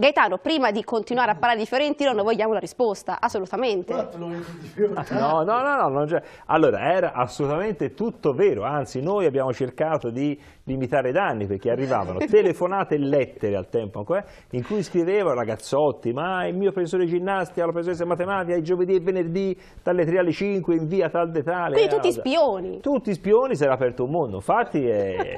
Gaetano, prima di continuare a parlare di Fiorentino, noi vogliamo la risposta, assolutamente. No, no, no, no, allora era assolutamente tutto vero, anzi noi abbiamo cercato di limitare i danni perché arrivavano telefonate e lettere al tempo ancora in cui scrivevano ragazzotti ma il mio professore di ginnastica, la professoressa di matematica i giovedì e venerdì dalle 3 alle 5 in via tal de tale quindi tutti eh, spioni tutti spioni si era aperto un mondo infatti è,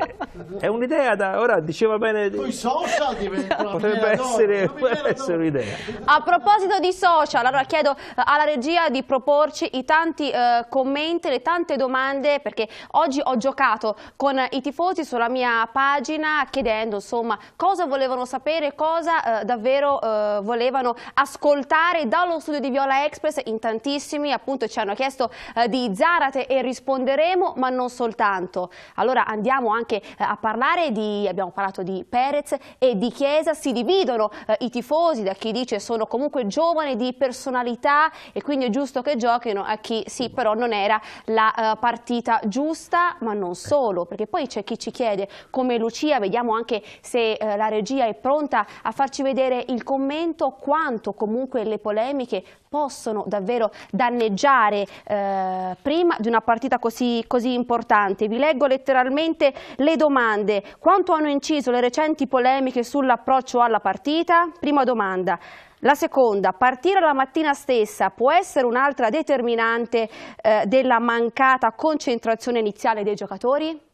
è un'idea da ora diceva bene con i social potrebbe essere, essere un'idea a proposito di social allora chiedo eh, alla regia di proporci i tanti eh, commenti le tante domande perché oggi ho giocato con i tifosi sulla la mia pagina chiedendo insomma, cosa volevano sapere, cosa eh, davvero eh, volevano ascoltare dallo studio di Viola Express. In tantissimi appunto ci hanno chiesto eh, di Zarate e risponderemo, ma non soltanto. Allora andiamo anche eh, a parlare di, abbiamo parlato di Perez e di Chiesa, si dividono eh, i tifosi da chi dice sono comunque giovani di personalità e quindi è giusto che giochino a chi sì però non era la eh, partita giusta, ma non solo, perché poi c'è chi ci chiede succede, come Lucia, vediamo anche se eh, la regia è pronta a farci vedere il commento, quanto comunque le polemiche possono davvero danneggiare eh, prima di una partita così, così importante. Vi leggo letteralmente le domande. Quanto hanno inciso le recenti polemiche sull'approccio alla partita? Prima domanda. La seconda, partire la mattina stessa può essere un'altra determinante eh, della mancata concentrazione iniziale dei giocatori?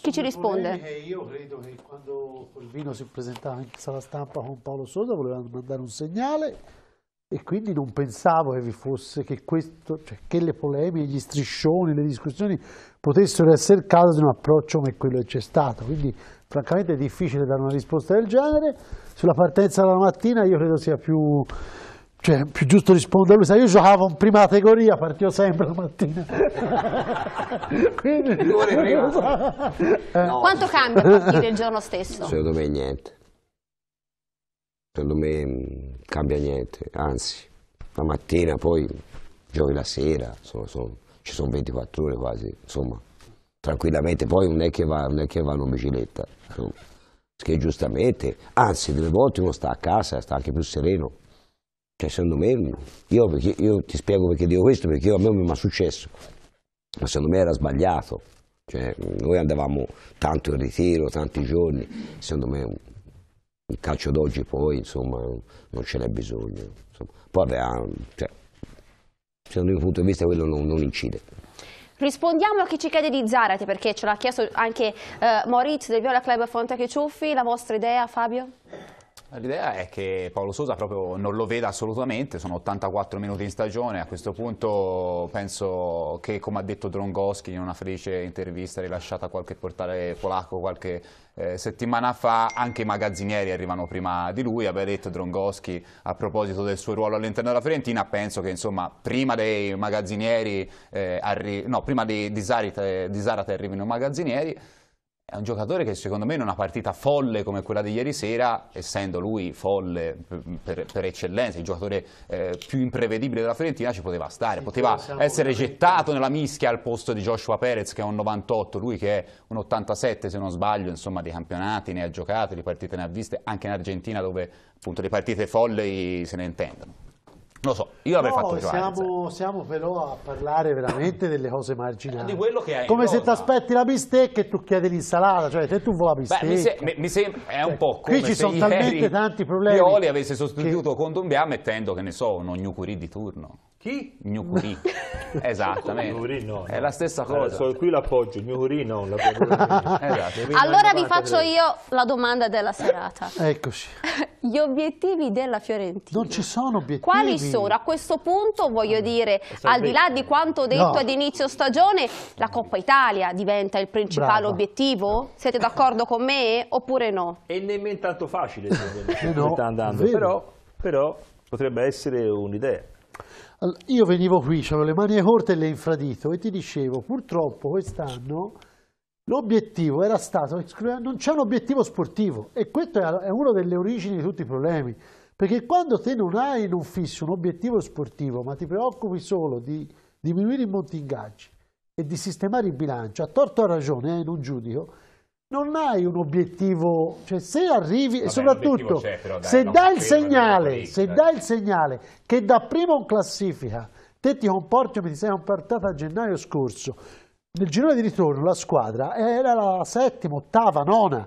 Chi ci risponde? io credo che quando Corvino si presentava in sala stampa con Paolo Sosa volevano mandare un segnale e quindi non pensavo che vi fosse che, questo, cioè, che le polemiche, gli striscioni, le discussioni potessero essere il caso di un approccio come quello che c'è stato. Quindi francamente è difficile dare una risposta del genere. Sulla partenza della mattina io credo sia più cioè più giusto rispondere a lui, sai, io giocavo in prima categoria, partivo sempre la mattina. Quindi, prima. Eh. No. Quanto cambia partire il giorno stesso? Secondo me niente. Secondo me mm, cambia niente, anzi, la mattina poi giochi la sera, sono, sono, ci sono 24 ore quasi, insomma, tranquillamente, poi non è che va, non è che va in bicicletta, insomma. Che giustamente, anzi, delle volte uno sta a casa, sta anche più sereno. Cioè, secondo me, io, perché, io ti spiego perché dico questo, perché io, a me mi è successo, ma secondo me era sbagliato. Cioè, noi andavamo tanto in ritiro, tanti giorni, secondo me il calcio d'oggi poi insomma non ce n'è bisogno. Insomma, poi aveva, ah, cioè, secondo il mio punto di vista quello non, non incide. Rispondiamo a chi ci chiede di Zarate perché ce l'ha chiesto anche eh, Maurizio del Viola Club Fonte Ciuffi, la vostra idea Fabio? L'idea è che Paolo Sosa proprio non lo veda assolutamente, sono 84 minuti in stagione, a questo punto penso che come ha detto Drongoschi in una felice intervista rilasciata a qualche portale polacco qualche eh, settimana fa, anche i magazzinieri arrivano prima di lui, aveva detto Drongoschi a proposito del suo ruolo all'interno della Fiorentina, penso che insomma prima dei magazzinieri, eh, no prima di, eh, di, Zarate, di Zarate arrivino i magazzinieri, è un giocatore che secondo me in una partita folle come quella di ieri sera, essendo lui folle per, per eccellenza, il giocatore eh, più imprevedibile della Fiorentina, ci poteva stare. Sì, poteva essere gettato nella mischia al posto di Joshua Perez che è un 98, lui che è un 87 se non sbaglio, insomma di campionati ne ha giocato, di partite ne ha viste, anche in Argentina dove appunto di partite folle se ne intendono. Lo so, io avrei no, fatto Johannes. Siamo, siamo, però a parlare veramente delle cose marginali. Di quello che hai. Come se ti aspetti la bistecca e tu chiedi l'insalata, cioè se tu vuoi la bistecca. Beh, mi, se, mi, mi sembra, è un cioè, po' come Qui ci sono talmente tanti problemi. Pioli avesse sostituito che... Condombia mettendo, che ne so, un Gnocuri di turno. Chi? Gnucurì. Esattamente. Gnucurì no, no, È la stessa cosa. Allora, qui l'appoggio, gnucurì no. La esatto. Allora vi faccio io la domanda della serata. Eccoci. Gli obiettivi della Fiorentina. Non ci sono obiettivi. Quali sono? A questo punto, voglio dire, al di là di quanto detto no. ad inizio stagione, la Coppa Italia diventa il principale Brava. obiettivo? Siete d'accordo con me oppure no? E nemmeno tanto facile, eh no, sta andando. Però, però potrebbe essere un'idea. Io venivo qui, avevo le mani corte e le infradito e ti dicevo, purtroppo quest'anno L'obiettivo era stato, non c'è un obiettivo sportivo e questo è una delle origini di tutti i problemi, perché quando te non hai in un fisso un obiettivo sportivo, ma ti preoccupi solo di diminuire i monti ingaggi e di sistemare il bilancio, a torto o a ragione, eh, non giudico, non hai un obiettivo, cioè se arrivi Vabbè, e soprattutto dai, se, dai il, segnale, se dai il segnale che da primo in classifica te ti comporti come ti sei comportato a gennaio scorso, nel girone di ritorno la squadra era la settima, ottava, nona.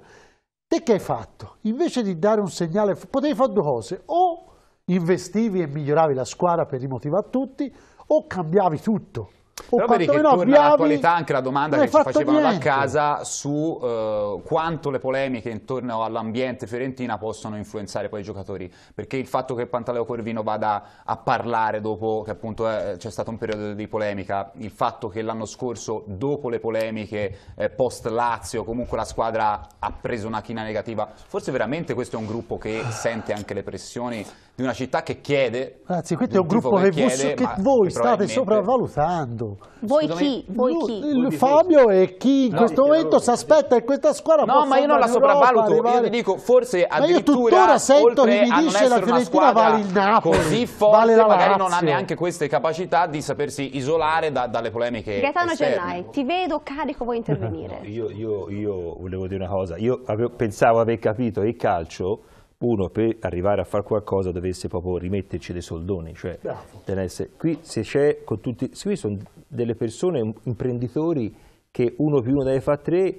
Te che hai fatto? Invece di dare un segnale, potevi fare due cose, o investivi e miglioravi la squadra per rimotivare tutti, o cambiavi tutto. O Però vedi che no, torna all'attualità anche la domanda che ci facevano niente. da casa su eh, quanto le polemiche intorno all'ambiente fiorentina possono influenzare poi i giocatori, perché il fatto che Pantaleo Corvino vada a parlare dopo che appunto c'è stato un periodo di polemica, il fatto che l'anno scorso dopo le polemiche eh, post Lazio comunque la squadra ha preso una china negativa, forse veramente questo è un gruppo che sente anche le pressioni di una città che chiede... Grazie, questo è un gruppo che, che, chiede, che, che voi state sopravvalutando caldo. Voi Scusami, chi? Voi lui, chi? Il Fabio e chi in no, questo momento si aspetta in questa squadra No, ma io non la sopravvaluto, Europa, io ti dico forse addirittura ma io sento che mi dice la Fiorentina vale il Napoli, così forte vale magari non ha neanche queste capacità di sapersi isolare da, dalle polemiche Gaetano Gennai, ti vedo carico, vuoi intervenire? No, io, io, io volevo dire una cosa, io avevo, pensavo aver capito il calcio uno per arrivare a fare qualcosa dovesse proprio rimetterci dei soldoni. Cioè, tenesse, qui se c'è con tutti, qui sono delle persone, imprenditori che uno più uno deve fare tre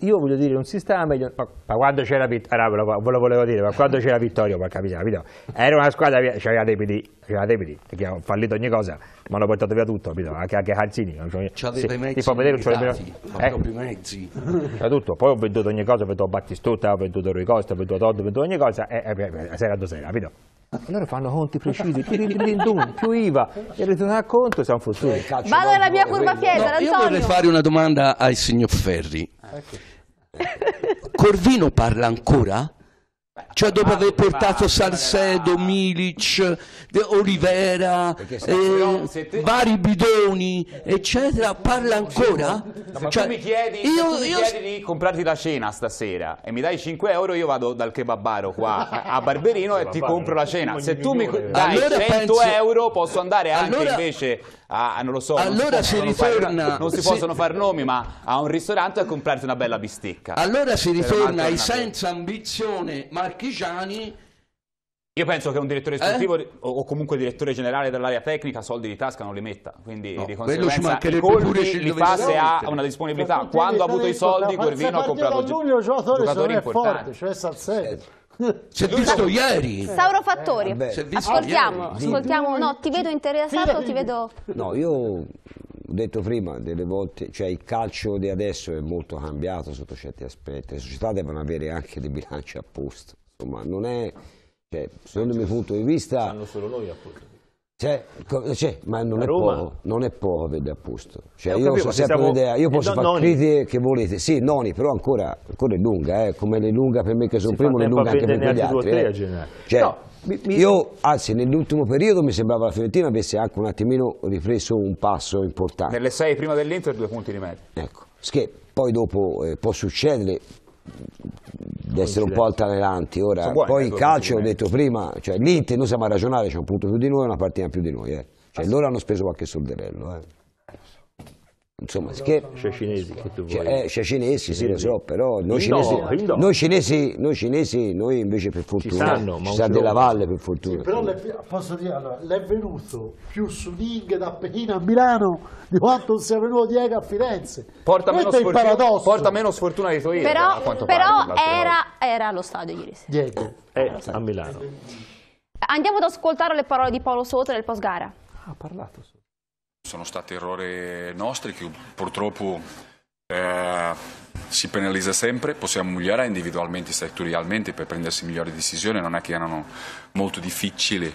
io voglio dire, non si stava meglio, ma, ma quando c'era Vittorio, ah, no, ve, ve lo volevo dire, ma quando c'era Vittorio, ma capito? Era una squadra che aveva dei PD, perché hanno fallito ogni cosa, ma hanno portato via tutto, capito? Anche, anche Calzini. Cioè, sì, mezzi ti fa vedere, non c'aveva eh? mezzi. C'era tutto, poi ho venduto ogni cosa, ho venduto Battistuta, ho venduto Rui Costa, ho venduto Todd, ho venduto ogni cosa, e, e, e, e sera dopo sera, capito? Allora fanno conti precisi, più IVA e ritorna a conto, siamo fottuti. Vado nella mia curva chiesa, no, Io vorrei fare una domanda al signor Ferri. Ah, ecco. Corvino parla ancora? cioè dopo aver portato Salcedo, Milic, Olivera, eh, vari bidoni, eccetera, parla ancora? No, cioè, tu mi chiedi, io, tu mi io... chiedi di comprarti la cena stasera e mi dai 5 euro, io vado dal kebabaro qua a Barberino e ti compro la cena. Se tu mi dai allora 100 penso... euro posso andare anche allora... invece a, ah, a ah, non lo so, allora si, si ritorna, fare, non si possono fare nomi, ma a un ristorante a comprarti una bella bisticca. Allora si ritorna ai senza ambizione marchigiani io penso che un direttore sportivo eh? o comunque direttore generale dell'area tecnica soldi di tasca non li metta, quindi no, di conseguenza i colpi li fa se ha una disponibilità. Quando ha avuto i soldi Corvino ha comprato giocatori importanti. Cioè Salsetti. Eh, eh, si è visto ieri. Sauro Fattori. Eh, ascoltiamo, ascoltiamo. No, ti vedo interessato, ti vedo... No, io ho detto prima, delle volte, cioè il calcio di adesso è molto cambiato sotto certi aspetti. Le società devono avere anche dei bilanci apposta. Insomma, non è... Cioè, secondo il mio punto di vista... Sanno solo noi a appunto. Cioè, cioè, ma non è, poco, non è, poco, vedere a posto. Cioè, io capito, so siamo... un'idea, io eh, posso fare noni. critiche che volete, sì, noni, però ancora, ancora è lunga, eh. come le lunga per me che sono si primo, le lunga anche per gli altri. Eh. Cioè, no, mi, mi... Io, anzi, nell'ultimo periodo mi sembrava la Fiorentina avesse anche un attimino ripreso un passo importante. Nelle sei prima dell'Inter due punti di mezzo. Ecco, che poi dopo eh, può succedere, di essere un po' altanelanti ora. Buoni, Poi eh, il calcio, ho detto prima, cioè l'Inter, noi siamo a ragionare, c'è un punto più di noi una partita più di noi. Eh. Cioè, ah, loro hanno speso qualche soldarello Eh insomma, che, c'è cinesi che tu cioè, vuoi. Eh, c'è, cinesi, sì, lo so, però noi cinesi, no, noi cinesi, noi cinesi, noi invece per fortuna, ci, sanno, ci sa della valle per fortuna. Sì, però le, posso dire, allora, l'è venuto più su Ling da Pechino a Milano di quanto sia venuto Diego a Firenze. Porta, meno, paradosso. porta meno sfortuna di Toiro. Però, però pare, era, era, allo stadio ieri sera. Diego. Eh, a Milano. Andiamo ad ascoltare le parole di Paolo Soto nel post gara. Ha parlato Soto sono stati errori nostri che purtroppo eh, si penalizza sempre, possiamo migliorare individualmente e settorialmente per prendersi migliori decisioni, non è che erano molto difficili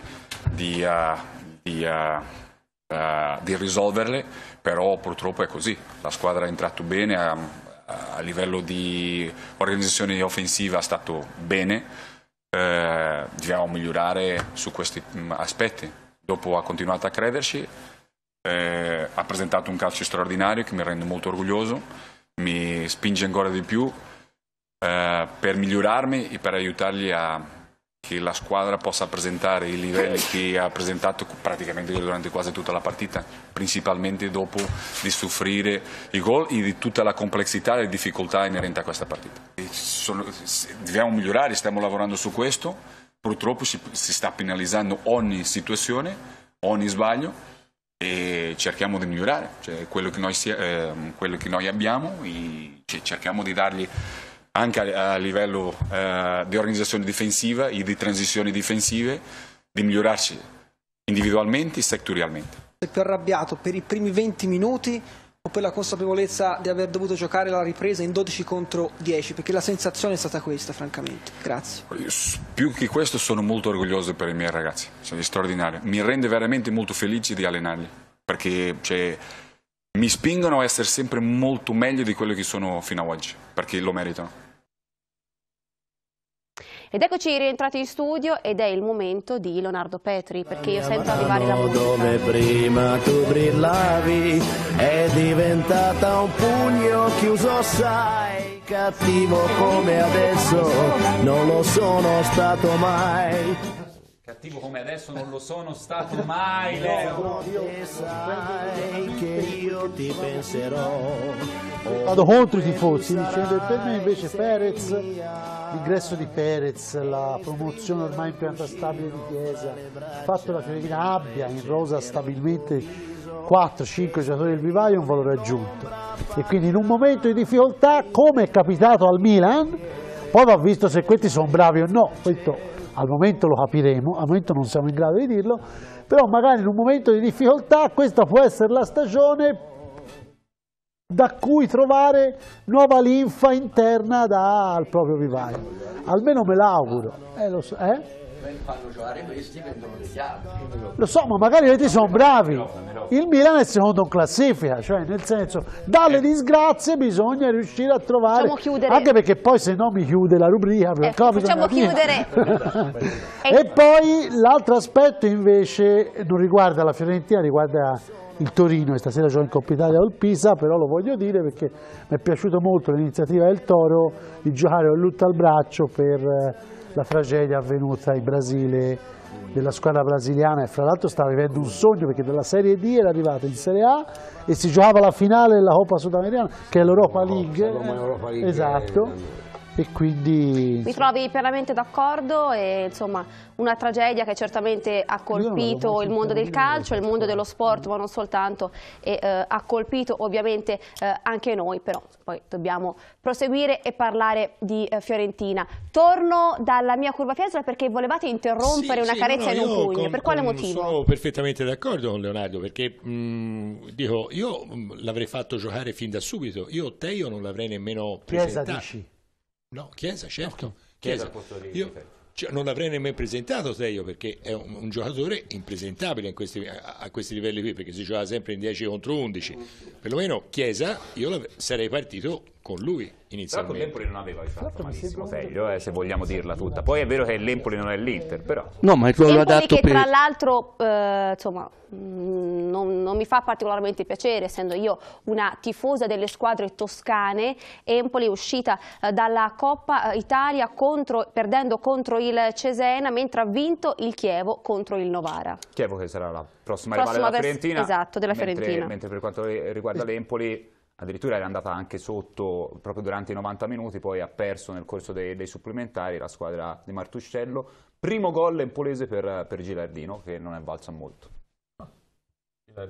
di, uh, di, uh, uh, di risolverle, però purtroppo è così, la squadra è entrata bene, a, a livello di organizzazione offensiva è stato bene, eh, dobbiamo migliorare su questi mm, aspetti, dopo ha continuato a crederci eh, ha presentato un calcio straordinario che mi rende molto orgoglioso, mi spinge ancora di più eh, per migliorarmi e per aiutargli a che la squadra possa presentare i livelli che ha presentato praticamente durante quasi tutta la partita, principalmente dopo di soffrire i gol e di tutta la complessità e le difficoltà inerenti a questa partita. Sono, dobbiamo migliorare, stiamo lavorando su questo, purtroppo si, si sta penalizzando ogni situazione, ogni sbaglio e cerchiamo di migliorare cioè, quello, che noi, eh, quello, che noi abbiamo e cerchiamo di dargli anche a, a livello eh, di organizzazione difensiva e di transizioni difensive di migliorarci individualmente e settorialmente. più arrabbiato per i primi 20 minuti per la consapevolezza di aver dovuto giocare la ripresa in 12 contro 10, perché la sensazione è stata questa, francamente. Grazie. Più che questo sono molto orgoglioso per i miei ragazzi, sono straordinari. Mi rende veramente molto felice di allenarli, perché cioè, mi spingono a essere sempre molto meglio di quello che sono fino ad oggi, perché lo meritano. Ed eccoci rientrati in studio ed è il momento di Leonardo Petri perché io sento arrivare la musica. Dove prima tu brillavi è diventata un pugno chiuso sai cattivo come adesso non lo sono stato mai cattivo come adesso non lo sono stato mai Leo sai che io ti penserò vado contro i tifosi dicendo per me invece Perez l'ingresso di Perez, la promozione ormai in pianta stabile di Chiesa, il fatto che la Fiorentina abbia in rosa stabilmente 4-5 giocatori del vivaio è un valore aggiunto e quindi in un momento di difficoltà come è capitato al Milan poi va visto se questi sono bravi o no questo al momento lo capiremo al momento non siamo in grado di dirlo però magari in un momento di difficoltà questa può essere la stagione da cui trovare nuova linfa interna da, al proprio vivaio. Almeno me l'auguro. Eh, lo so, eh? fanno giocare Lo so, ma magari vedi sono bravi. Il Milan è secondo in classifica, cioè nel senso, dalle eh. disgrazie bisogna riuscire a trovare. Anche perché poi se no mi chiude la rubrica. Eh, facciamo chiudere. e poi l'altro aspetto invece non riguarda la Fiorentina, riguarda il Torino e stasera gioca in Coppa Italia o Pisa, però lo voglio dire perché mi è piaciuta molto l'iniziativa del Toro di giocare con lutto al braccio per eh, la tragedia avvenuta in Brasile della squadra brasiliana e fra l'altro stava vivendo un sogno perché dalla Serie D era arrivata in Serie A e si giocava la finale della Coppa Sudamericana che è l'Europa League, Europa League eh, esatto e quindi... Mi trovi pienamente d'accordo e insomma una tragedia che certamente ha colpito il mondo del calcio, il mondo dello sport ma non soltanto e eh, ha colpito ovviamente eh, anche noi però poi dobbiamo proseguire e parlare di eh, Fiorentina. Torno dalla mia curva Fiesole perché volevate interrompere sì, una sì, carezza no, in un pugno, con, per quale motivo? Sono perfettamente d'accordo con Leonardo perché mh, mm, dico, io mm, l'avrei fatto giocare fin da subito, io Teo non l'avrei nemmeno presentato. Chiesa dici? No, Chiesa, certo. Chiesa, io certo. cioè, non l'avrei nemmeno presentato Teio perché è un, un giocatore impresentabile questi, a, a, questi livelli qui perché si gioca sempre in 10 contro 11. Perlomeno Chiesa, io sarei partito con lui inizialmente. Però l'Empoli non aveva fatto malissimo meglio eh, se vogliamo dirla tutta. Poi è vero che l'Empoli non è l'Inter, però... No, ma il ruolo adatto che per... tra l'altro, eh, insomma, mm, non, non, mi fa particolarmente piacere, essendo io una tifosa delle squadre toscane, Empoli è uscita eh, dalla Coppa eh, Italia contro, perdendo contro il Cesena, mentre ha vinto il Chievo contro il Novara. Chievo che sarà la prossima, prossima rivale della Fiorentina. Esatto, della Fiorentina. Mentre, mentre per quanto riguarda l'Empoli addirittura era andata anche sotto proprio durante i 90 minuti, poi ha perso nel corso dei, dei supplementari la squadra di Martuscello. Primo gol empolese per, per Gilardino, che non è valsa molto.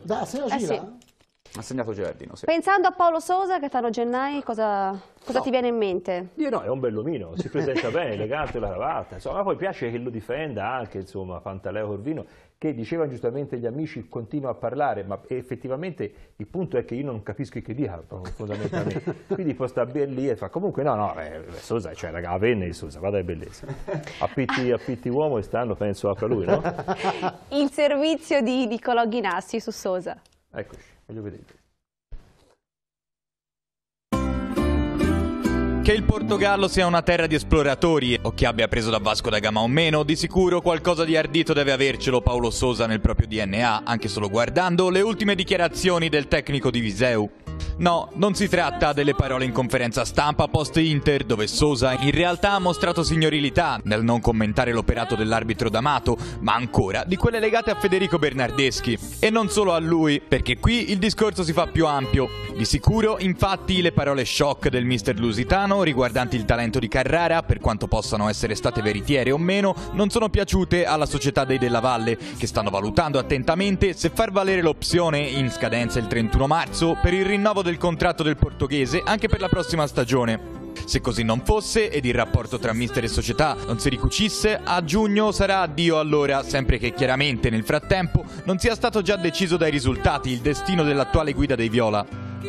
Da, se la eh, gira? Eh sì. Ha segnato Giardino, sì. Pensando a Paolo Sosa, Gaetano Gennai, cosa, cosa no. ti viene in mente? Io no, è un bell'omino, si presenta bene, elegante la cravatta, insomma, poi piace che lo difenda anche, insomma, Pantaleo Corvino, che diceva giustamente gli amici continua a parlare, ma effettivamente il punto è che io non capisco che dia fondamentalmente. Quindi può stare ben lì e fa comunque no, no, eh, eh Sosa, cioè raga, avvenne Sosa, vada è bellezza. Appitti, appitti uomo e stanno, penso, anche a lui, no? Il servizio di Nicolò Ghinassi su Sosa. Eccoci, voglio vedere. Che il Portogallo sia una terra di esploratori o che abbia preso da Vasco da Gama o meno, di sicuro qualcosa di ardito deve avercelo Paolo Sosa nel proprio DNA, anche solo guardando le ultime dichiarazioni del tecnico di Viseu. No, non si tratta delle parole in conferenza stampa post-Inter, dove Sosa in realtà ha mostrato signorilità nel non commentare l'operato dell'arbitro D'Amato, ma ancora di quelle legate a Federico Bernardeschi. E non solo a lui, perché qui il discorso si fa più ampio. Di sicuro, infatti, le parole shock del mister Lusitano riguardanti il talento di Carrara, per quanto possano essere state veritiere o meno, non sono piaciute alla società dei Della Valle, che stanno valutando attentamente se far valere l'opzione, in scadenza il 31 marzo, per il rinnovo rinnovo del contratto del portoghese anche per la prossima stagione. Se così non fosse ed il rapporto tra mister e società non si ricucisse, a giugno sarà addio allora, sempre che chiaramente nel frattempo non sia stato già deciso dai risultati il destino dell'attuale guida dei Viola.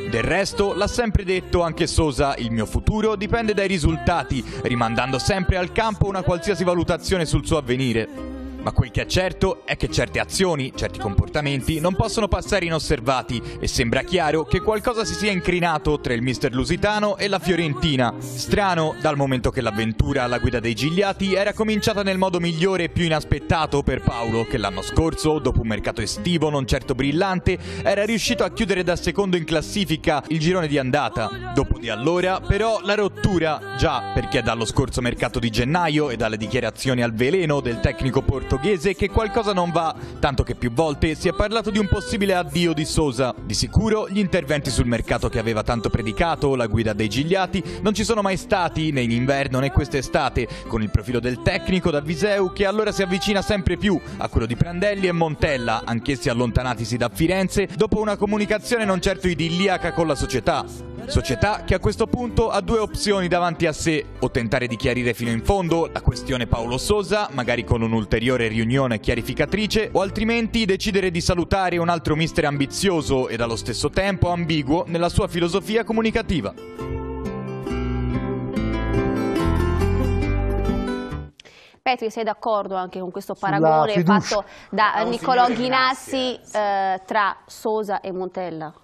Del resto, l'ha sempre detto anche Sosa, il mio futuro dipende dai risultati, rimandando sempre al campo una qualsiasi valutazione sul suo avvenire ma quel che è certo è che certe azioni, certi comportamenti non possono passare inosservati e sembra chiaro che qualcosa si sia incrinato tra il mister lusitano e la Fiorentina. Strano, dal momento che l'avventura alla guida dei Gigliati era cominciata nel modo migliore e più inaspettato per Paolo, che l'anno scorso, dopo un mercato estivo non certo brillante, era riuscito a chiudere da secondo in classifica il girone di andata. Dopo di allora, però, la rottura, già perché dallo scorso mercato di gennaio e dalle dichiarazioni al veleno del tecnico portoghese portoghese che qualcosa non va, tanto che più volte si è parlato di un possibile addio di Sosa. Di sicuro gli interventi sul mercato che aveva tanto predicato, la guida dei Gigliati, non ci sono mai stati né in inverno né quest'estate, con il profilo del tecnico da Viseu che allora si avvicina sempre più a quello di Prandelli e Montella, anch'essi allontanatisi da Firenze dopo una comunicazione non certo idilliaca con la società. Società che a questo punto ha due opzioni davanti a sé, o tentare di chiarire fino in fondo la questione Paolo Sosa, magari con un'ulteriore riunione chiarificatrice, o altrimenti decidere di salutare un altro mister ambizioso e allo stesso tempo ambiguo nella sua filosofia comunicativa. Petri, sei d'accordo anche con questo paragone fatto da Nicolò Ghinassi eh, tra Sosa e Montella?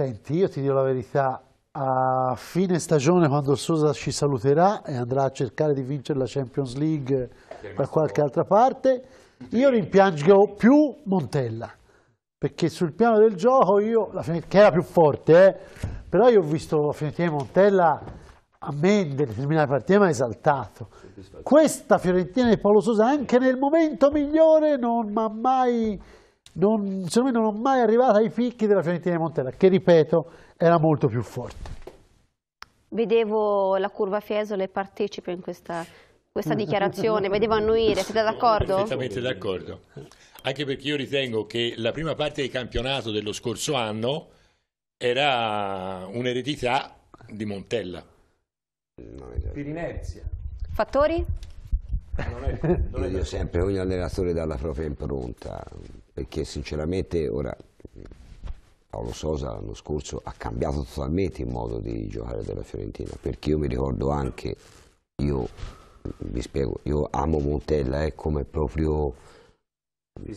Senti, io ti dico la verità, a fine stagione quando il Sosa ci saluterà e andrà a cercare di vincere la Champions League da qualche altra parte, io rimpiango più Montella, perché sul piano del gioco io, che era più forte, eh, però io ho visto la Fiorentina Montella a me in determinate partite mi ha esaltato. Questa Fiorentina di Paolo Sosa anche nel momento migliore non mi ha mai non, secondo me non è mai arrivata ai picchi della Fiorentina di Montella, che ripeto era molto più forte. Vedevo la curva Fiesole e in questa, questa mm. dichiarazione, vedevo annuire, siete d'accordo? Perfettamente d'accordo, anche perché io ritengo che la prima parte del campionato dello scorso anno era un'eredità di Montella. Per inerzia. Fattori? Non è, non è sempre ogni allenatore dà la propria impronta perché sinceramente ora Paolo Sosa l'anno scorso ha cambiato totalmente il modo di giocare della Fiorentina, perché io mi ricordo anche, io vi spiego, io amo Montella eh, come proprio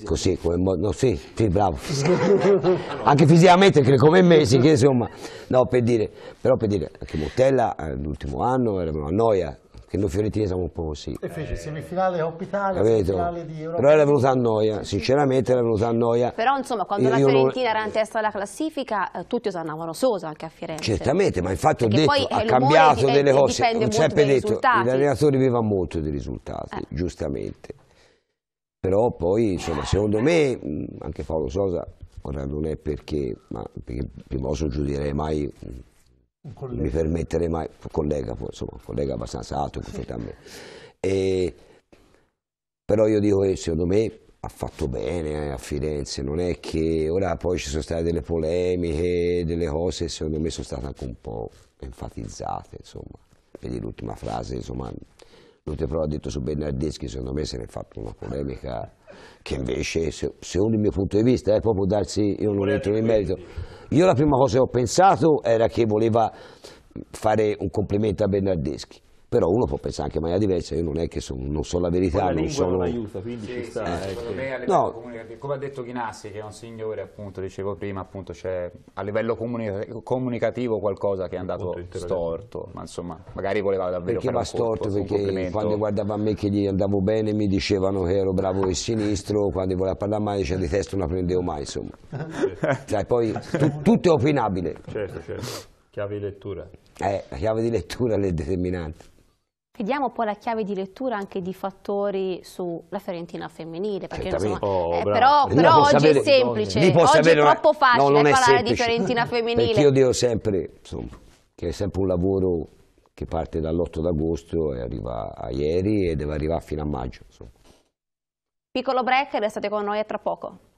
così come no, sì, sì, bravo anche fisicamente come me sì, che insomma no per dire però per dire anche Montella eh, l'ultimo anno era una noia che noi fiorentini siamo un po' così. E fece semifinale Coppa Italia, semifinale di Europa. Però era venuta a noia, sinceramente era venuta a noia. Però insomma, quando io, la Fiorentina non... era in testa alla classifica, eh, tutti osannavano Sosa anche a Firenze. Certamente, ma infatti Perché ho detto, ha cambiato dipende, delle cose, ho sempre detto, risultati. gli allenatori viva molto dei risultati, eh. giustamente. Però poi, insomma, secondo me, anche Paolo Sosa, ora non è perché, ma perché prima o giudirei mai mi permettere mai, collega, insomma, collega abbastanza alto rispetto a me. E, però io dico che eh, secondo me ha fatto bene eh, a Firenze, non è che ora poi ci sono state delle polemiche, delle cose secondo me sono state anche un po' enfatizzate, insomma, vedi l'ultima frase, insomma, L'ultima prova ha detto su Bernardeschi, secondo me se ne è fatta una polemica che invece, secondo il mio punto di vista, è eh, proprio darsi, io non entro nel merito. Io la prima cosa che ho pensato era che voleva fare un complimento a Bernardeschi però uno può pensare anche in maniera diversa, io non è che sono, non so la verità, la non sono... non aiuta, quindi sì, ci sta. Sì, eh, secondo me no. come ha detto Chinassi, che è un signore appunto, dicevo prima, appunto c'è a livello comunica comunicativo qualcosa che è andato storto, ma insomma, magari voleva davvero Perché va storto, colpo, perché quando guardava a me che gli andavo bene mi dicevano che ero bravo e sinistro, quando voleva parlare male diceva di testa non la prendevo mai, insomma. Cioè, poi tu, tutto è opinabile. Certo, certo. Chiave di lettura. Eh, la chiave di lettura è determinante diamo poi la chiave di lettura anche di fattori sulla Fiorentina femminile, perché insomma, oh, eh, però, però oggi sapere, è semplice, oggi è troppo facile no, parlare semplice. di Fiorentina femminile. Perché io dico sempre insomma, che è sempre un lavoro che parte dall'8 d'agosto e arriva a ieri e deve arrivare fino a maggio. Insomma. Piccolo break, restate con noi a tra poco.